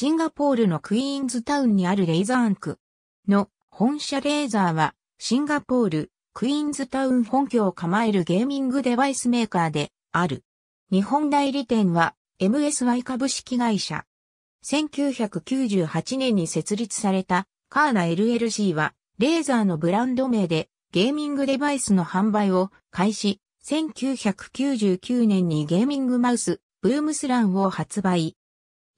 シンガポールのクイーンズタウンにあるレイザーアンクの本社レーザーはシンガポール、クイーンズタウン本拠を構えるゲーミングデバイスメーカーである。日本代理店は MSY 株式会社。1998年に設立されたカーナ LLC はレーザーのブランド名でゲーミングデバイスの販売を開始、1999年にゲーミングマウス、ブームスランを発売、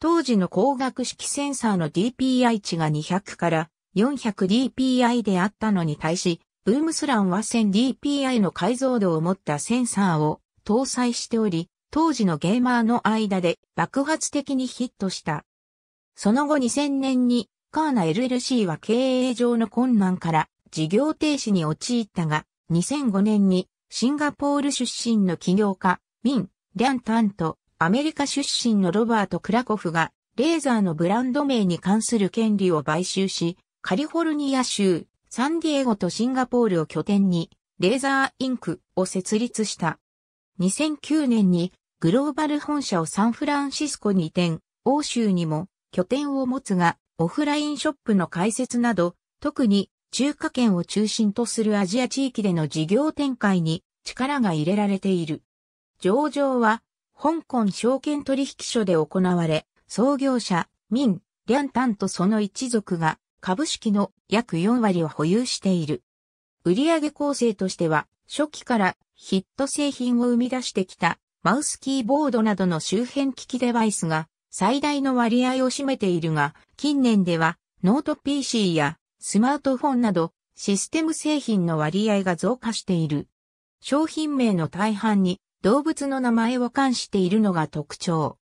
当時の光学式センサーの DPI 値が200から 400dpi であったのに対し、ブームスランは 1000dpi の解像度を持ったセンサーを搭載しており、当時のゲーマーの間で爆発的にヒットした。その後2000年にカーナ LLC は経営上の困難から事業停止に陥ったが、2005年にシンガポール出身の起業家、ミン・リャン・タンとアメリカ出身のロバート・クラコフが、レーザーのブランド名に関する権利を買収し、カリフォルニア州、サンディエゴとシンガポールを拠点に、レーザーインクを設立した。2009年にグローバル本社をサンフランシスコに移転、欧州にも拠点を持つが、オフラインショップの開設など、特に中華圏を中心とするアジア地域での事業展開に力が入れられている。上場は香港証券取引所で行われ、創業者、民、リャンタンとその一族が株式の約4割を保有している。売上構成としては、初期からヒット製品を生み出してきたマウスキーボードなどの周辺機器デバイスが最大の割合を占めているが、近年ではノート PC やスマートフォンなどシステム製品の割合が増加している。商品名の大半に動物の名前を冠しているのが特徴。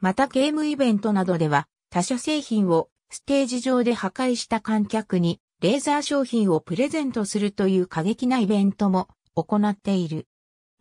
またゲームイベントなどでは他社製品をステージ上で破壊した観客にレーザー商品をプレゼントするという過激なイベントも行っている。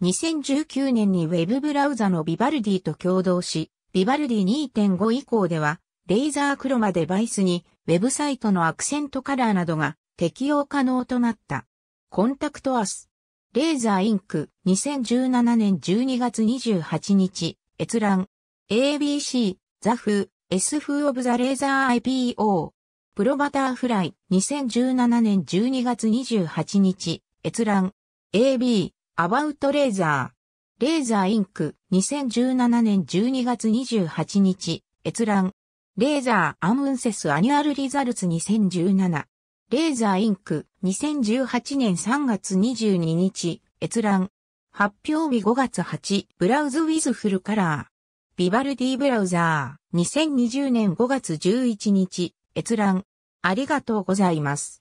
2019年にウェブブラウザのビバルディと共同し、ビバルディ2.5以降では、レーザー黒まデバイスに、ウェブサイトのアクセントカラーなどが適用可能となった。コンタクトアス。レーザーインク、2017年12月28日、閲覧。ABC、ザフ、S 風オブザレーザー IPO。プロバターフライ、2017年12月28日、閲覧。AB、アバウトレーザー。レーザーインク、2017年12月28日、閲覧。レーザーアムンセスアニュアルリザルツ2017。レーザーインク、2018年3月22日、閲覧。発表日5月8、ブラウズウィズフルカラー。ビバルディブラウザー、2020年5月11日、閲覧。ありがとうございます。